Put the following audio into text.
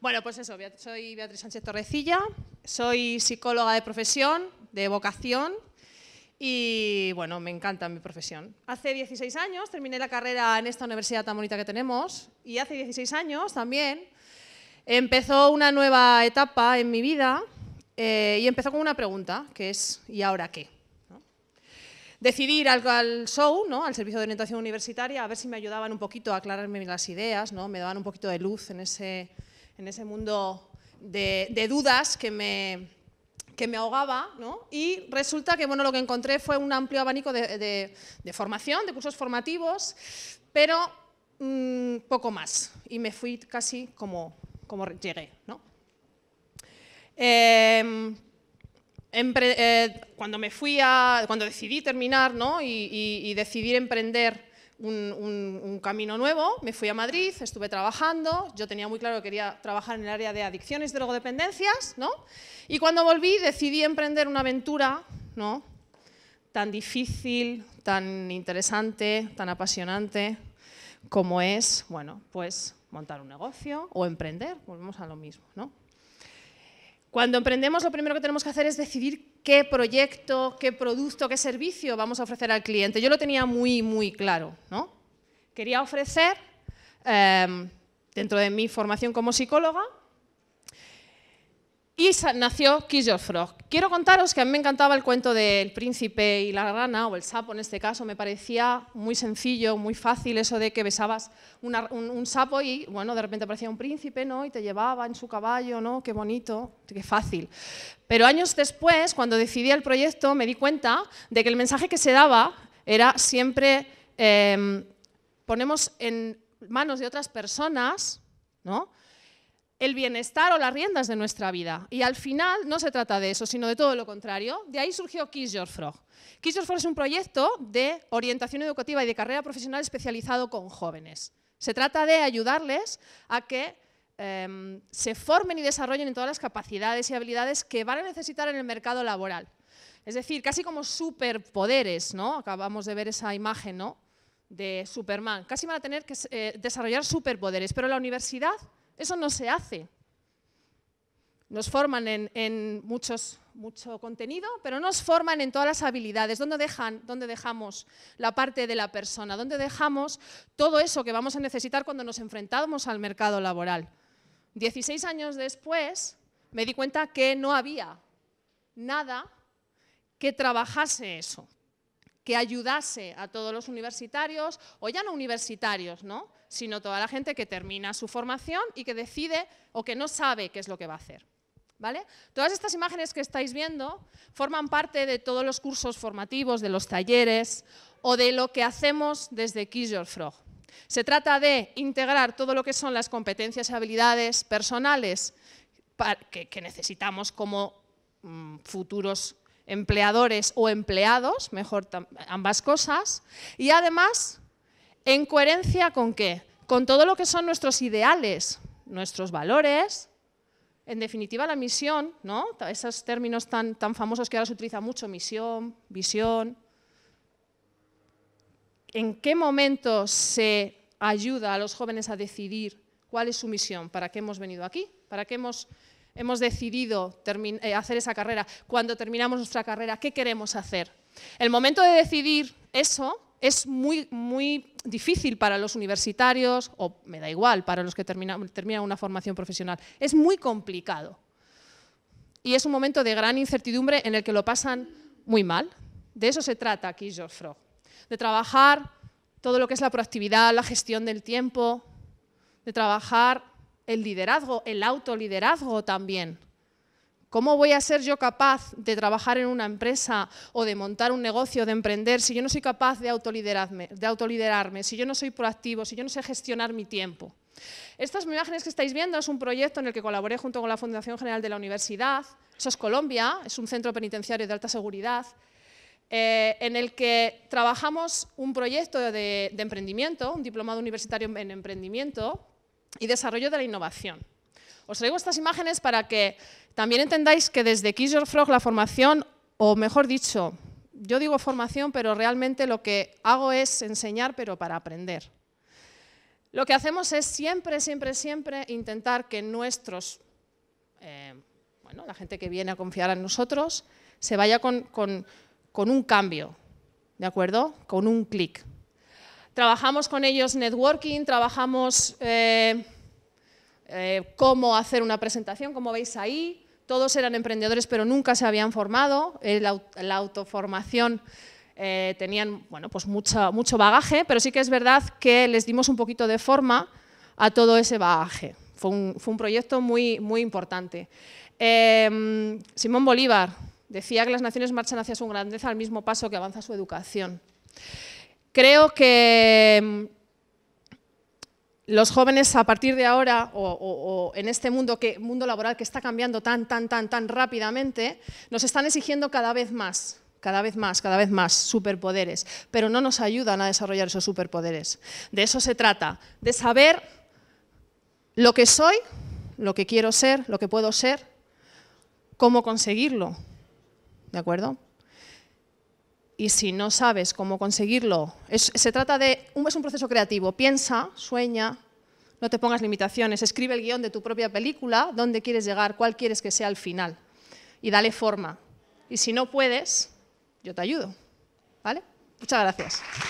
Bueno, pues eso, soy Beatriz Sánchez Torrecilla, soy psicóloga de profesión, de vocación y bueno, me encanta mi profesión. Hace 16 años terminé la carrera en esta universidad tan bonita que tenemos y hace 16 años también empezó una nueva etapa en mi vida eh, y empezó con una pregunta que es ¿y ahora qué? Decidir Decidí al, al, show, al servicio de orientación universitaria, a ver si me ayudaban un poquito a aclararme las ideas, ¿no? me daban un poquito de luz en ese en ese mundo de, dudas que me, me ahogaba, Y resulta que bueno, lo que encontré fue un amplio abanico de, formación, de cursos formativos, pero mm, poco más. Y me fui casi como, como llegué, em, eh, cuando me fui a, cuando decidí terminar y, decidí y decidir emprender un, camino nuevo, me fui a Madrid, estuve trabajando, yo tenía muy claro que quería trabajar en el área de adicciones y drogodependencias, ¿no? Y cuando volví decidí emprender una aventura, ¿no? Tan difícil, tan interesante, tan apasionante como es, bueno, pues montar un negocio o emprender, volvemos a lo mismo, ¿no? Cuando emprendemos, lo primero que tenemos que hacer es decidir qué proyecto, qué producto, qué servicio vamos a ofrecer al cliente. Yo lo tenía muy, muy claro. Quería ofrecer, em, dentro de mi formación como psicóloga, nació Kiss Frog. Quiero contaros que a mí me encantaba el cuento del príncipe y la rana, o el sapo en este caso, me parecía muy sencillo, muy fácil eso de que besabas un, sapo y, bueno, de repente aparecía un príncipe, ¿no? Y te llevaba en su caballo, ¿no? Qué bonito, qué fácil. Pero años después, cuando decidí el proyecto, me di cuenta de que el mensaje que se daba era siempre em, ponemos en manos de otras personas, ¿no? el bienestar o las riendas de nuestra vida. Y al final no se trata de eso, sino de todo lo contrario. De ahí surgió Kiss Your Frog. Kiss Your Frog es un proyecto de orientación educativa y de carrera profesional especializado con jóvenes. Se trata de ayudarles a que em, se formen y desarrollen todas las capacidades y habilidades que van a necesitar en el mercado laboral. Es decir, casi como superpoderes, ¿no? Acabamos de ver esa imagen, ¿no? De Superman. Casi van a tener que eh, desarrollar superpoderes, pero la universidad eso no se hace. Nos forman en, muchos, mucho contenido, pero nos forman en todas las habilidades. ¿Dónde, dejan, ¿Dónde dejamos la parte de la persona? ¿Dónde dejamos todo eso que vamos a necesitar cuando nos enfrentamos al mercado laboral? Dieciséis años después me di cuenta que no había nada que trabajase eso, que ayudase a todos los universitarios, o ya no universitarios, ¿no? sino toda la gente que termina su formación y que decide o que no sabe qué es lo que va a hacer. ¿Vale? Todas estas imágenes que estáis viendo forman parte de todos los cursos formativos, de los talleres o de lo que hacemos desde Kiss Your Frog. Se trata de integrar todo lo que son las competencias y habilidades personales que, necesitamos como mm, futuros empleadores o empleados, mejor ambas cosas, y además ¿En coherencia con qué? Con todo lo que son nuestros ideales, nuestros valores, en definitiva la misión, ¿no? Esos términos tan, tan famosos que ahora se utiliza mucho, misión, visión. ¿En qué momento se ayuda a los jóvenes a decidir cuál es su misión, para qué hemos venido aquí, para qué hemos, decidido eh, hacer esa carrera, cuando terminamos nuestra carrera, qué queremos hacer. El momento de decidir eso es muy, muy difícil para los universitarios, o me da igual, para los que terminan una formación profesional. Es muy complicado. Y es un momento de gran incertidumbre en el que lo pasan muy mal. De eso se trata aquí George Frog. De trabajar todo lo que es la proactividad, la gestión del tiempo, de trabajar el liderazgo, el autoliderazgo también. ¿Cómo voy a ser yo capaz de trabajar en una empresa o de montar un negocio, de emprender, si yo no soy capaz de autoliderarme, si yo no soy proactivo, si yo no sé gestionar mi tiempo? Estas imágenes que estáis viendo es un proyecto en el que colaboré junto con la Fundación General de la Universidad, eso es Colombia, es un centro penitenciario de alta seguridad, eh, en el que trabajamos un proyecto de emprendimiento, un diplomado universitario en emprendimiento y desarrollo de la innovación. Os traigo estas imágenes para que también entendáis que desde Kiss Your Frog la formación, o mejor dicho, yo digo formación, pero realmente lo que hago es enseñar, pero para aprender. Lo que hacemos es siempre, siempre, siempre intentar que nuestros, eh, bueno, la gente que viene a confiar en nosotros, se vaya con, un cambio, ¿de acuerdo? Con un clic. Trabajamos con ellos networking, trabajamos... Eh, eh, cómo hacer una presentación, como veis ahí. Todos eran emprendedores, pero nunca se habían formado. la autoformación eh, tenían bueno, pues mucho, mucho bagaje, pero sí que es verdad que les dimos un poquito de forma a todo ese bagaje. Fue un, proyecto muy, muy importante. Em, Simón Bolívar decía que las naciones marchan hacia su grandeza al mismo paso que avanza su educación. Creo que em, los jóvenes a partir de ahora o, en este mundo, mundo laboral que está cambiando tan, tan, tan, tan rápidamente, nos están exigiendo cada vez más, cada vez más, cada vez más superpoderes, pero no nos ayudan a desarrollar esos superpoderes. De eso se trata, de saber lo que soy, lo que quiero ser, lo que puedo ser, cómo conseguirlo. ¿De acuerdo? y si no sabes cómo conseguirlo, se trata de, es un proceso creativo, piensa, sueña, no te pongas limitaciones, escribe el guión de tu propia película, dónde quieres llegar, cuál quieres que sea el final y dale forma. Y si no puedes, yo te ayudo. ¿Vale? Muchas gracias.